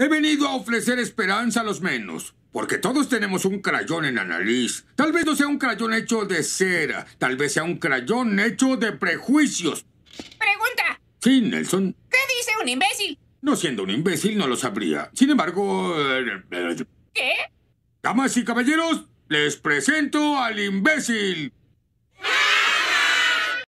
He venido a ofrecer esperanza a los menos. Porque todos tenemos un crayón en la nariz. Tal vez no sea un crayón hecho de cera. Tal vez sea un crayón hecho de prejuicios. Pregunta. Sí, Nelson. ¿Qué dice un imbécil? No siendo un imbécil, no lo sabría. Sin embargo... Eh, eh, eh, ¿Qué? Damas y caballeros, les presento al imbécil.